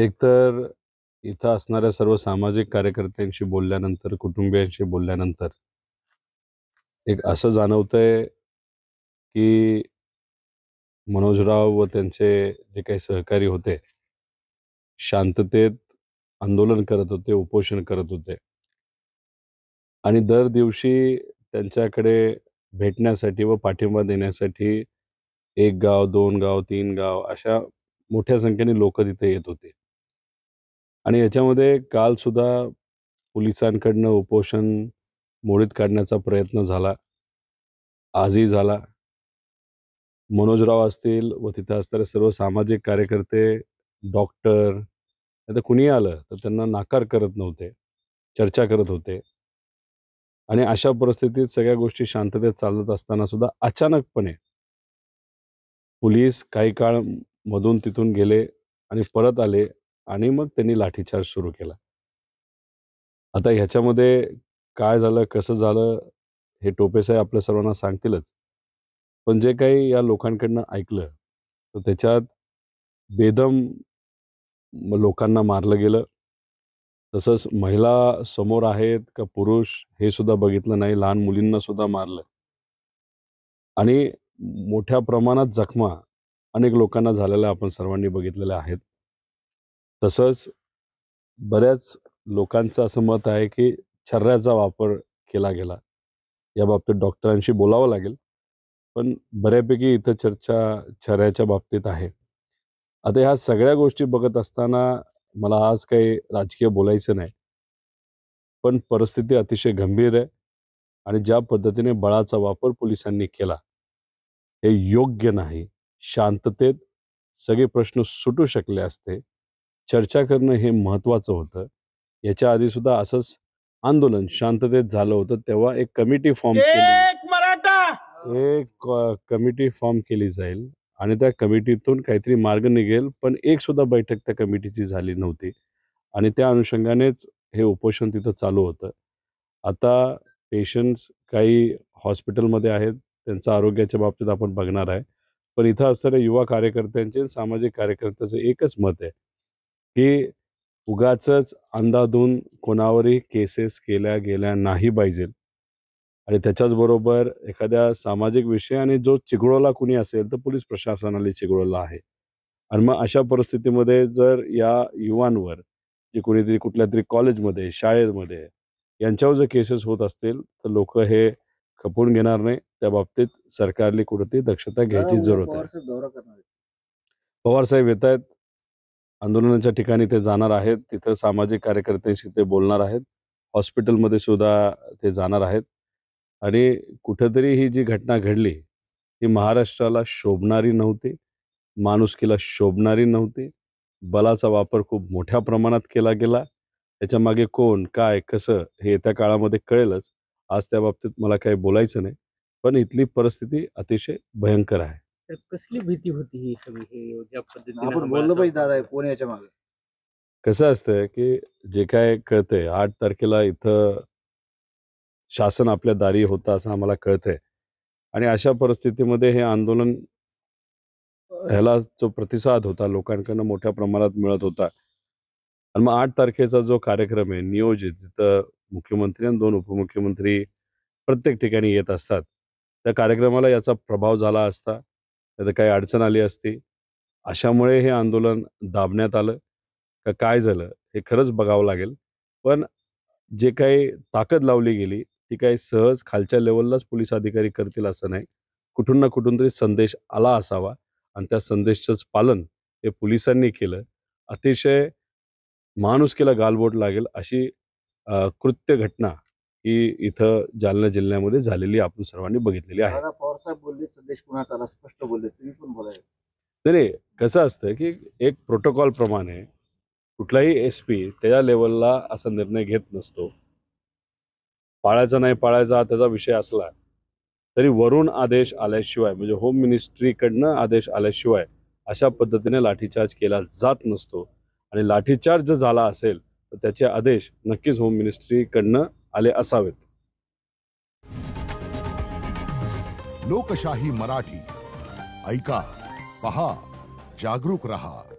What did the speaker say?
एकतर इथं असणाऱ्या सर्व सामाजिक कार्यकर्त्यांशी बोलल्यानंतर कुटुंबियांशी बोलल्यानंतर एक असं जाणवतंय की मनोजराव व त्यांचे जे काही सहकारी होते शांततेत आंदोलन करत होते उपोषण करत होते आणि दर दिवशी त्यांच्याकडे भेटण्यासाठी व पाठिंबा देण्यासाठी एक गाव दोन गाव तीन गाव अशा मोठ्या संख्येने लोक तिथे येत होते आणि याच्यामध्ये कालसुद्धा पोलिसांकडनं उपोषण मोडीत काढण्याचा प्रयत्न झाला आजही झाला मनोजराव असतील व तिथं असणारे सर्व सामाजिक कार्यकर्ते डॉक्टर आता कुणी आलं तर त्यांना नाकार करत नव्हते चर्चा करत होते आणि अशा परिस्थितीत सगळ्या गोष्टी शांततेत चालत असताना सुद्धा अचानकपणे पोलीस काही काळ मधून तिथून गेले आणि परत आले आणि मग त्यांनी लाठीचार्ज सुरू केला आता ह्याच्यामध्ये काय झालं कसं झालं हे टोपेसाहेब आपल्या सर्वांना सांगतीलच पण जे काही या लोकांकडनं ऐकलं तर त्याच्यात बेदम लोकांना मारलं गेलं तसंच महिला समोर आहेत का पुरुष हे सुद्धा बघितलं नाही लहान मुलींना सुद्धा मारलं आणि मोठ्या प्रमाणात जखमा अनेक लोकांना झालेल्या आपण सर्वांनी बघितलेल्या आहेत तसंच बऱ्याच लोकांचं असं मत आहे की छरऱ्याचा वापर केला गेला या बाबतीत डॉक्टरांशी बोलावं लागेल पण बऱ्यापैकी इथं चर्चा छऱ्याच्या बाबतीत आहे आता ह्या सगळ्या गोष्टी बघत असताना मला आज काही राजकीय बोलायचं नाही पण परिस्थिती अतिशय गंभीर आहे आणि ज्या पद्धतीने बळाचा वापर पोलिसांनी केला हे योग्य नाही शांततेत सगळे प्रश्न सुटू शकले असते चर्चा करणं हे महत्वाचं होतं याच्या आधी सुद्धा असंच आंदोलन शांततेत झालं होतं तेव्हा एक कमिटी फॉर्म केली एक कमिटी फॉर्म केली जाईल आणि त्या कमिटीतून काहीतरी मार्ग निघेल पण एक सुद्धा बैठक त्या कमिटीची झाली नव्हती आणि त्या अनुषंगानेच हे उपोषण तिथं चालू होतं आता पेशंट्स काही हॉस्पिटलमध्ये आहेत त्यांचा आरोग्याच्या बाबतीत आपण बघणार आहे पण इथं असणाऱ्या युवा कार्यकर्त्यांचे सामाजिक कार्यकर्त्यांचं एकच मत आहे की उगाच अंदाधून कोणावरही केसेस केल्या गेल्या नाही पाहिजे आणि त्याच्याचबरोबर एखाद्या सामाजिक विषय आणि जो चिघळवला कुणी असेल तर पोलीस प्रशासनाने चिघळवला आहे आणि मग अशा परिस्थितीमध्ये जर या युवांवर जे कोणीतरी कुठल्या तरी कॉलेजमध्ये शाळेमध्ये यांच्यावर जर केसेस होत असतील तर लोक हे खपून घेणार नाही त्या बाबतीत सरकारने कुठेतरी दक्षता घ्यायची जरूरत आहे पवार साहेब येत आहेत आंदोलनाच्या ठिकाणी ते जाणार आहेत तिथं सामाजिक कार्यकर्त्यांशी ते बोलणार आहेत हॉस्पिटलमध्ये सुद्धा ते जाणार आहेत आणि कुठंतरी ही जी घटना घडली ही महाराष्ट्राला शोभणारी नव्हती माणुसकीला शोभणारी नव्हती बलाचा वापर खूप मोठ्या प्रमाणात केला गेला त्याच्यामागे कोण काय कसं हे येत्या काळामध्ये कळेलच आज त्या बाबतीत मला काही बोलायचं नाही पण इथली परिस्थिती अतिशय भयंकर आहे कसली भीती होती ही सगळी हे ज्या आपण बोललो पाहिजे दादा कोण याच्या मागे कसं असतंय की जे काय कळतंय आठ तारखेला इथं शासन आपल्या दारी होतं असं आम्हाला कळतंय आणि अशा परिस्थितीमध्ये हे आंदोलन ह्याला जो प्रतिसाद होता लोकांकडनं मोठ्या प्रमाणात मिळत होता आणि मग आठ तारखेचा जो कार्यक्रम आहे नियोजित जिथं मुख्यमंत्री आणि दोन उपमुख्यमंत्री प्रत्येक ठिकाणी येत असतात त्या कार्यक्रमाला याचा प्रभाव झाला असता त्यात काही अडचण आली असती अशामुळे हे आंदोलन दाबण्यात आलं का काय झालं हे खरंच बघावं लागेल पण जे काही ताकद लावली गेली ती काही सहज खालच्या लेवललाच पोलीस अधिकारी करतील असं नाही कुठून ना कुठून तरी संदेश आला असावा आणि त्या संदेशचंच पालन हे पोलिसांनी केलं अतिशय माणुसकीला गालबोट लागेल अशी कृत्य घटना की इथं जालना जिल्ह्यामध्ये झालेली आपण सर्वांनी बघितलेली आहे साहेब बोलले संदेश स्पष्ट बोलले तुम्ही पण नाही कसं असतं की एक प्रोटोकॉल प्रमाणे कुठलाही एस पी त्याच्या लेवलला असा निर्णय घेत नसतो पाळायचा नाही पाळायचा त्याचा विषय असला तरी वरून आदेश आल्याशिवाय म्हणजे होम मिनिस्ट्रीकडनं आदेश आल्याशिवाय अशा पद्धतीने लाठीचार्ज केला जात नसतो आणि लाठीचार्ज जर झाला असेल तर त्याचे आदेश नक्कीच होम मिनिस्ट्रीकडनं आले असावेत लोकशाही मराठी ऐका पहा जागरूक रहा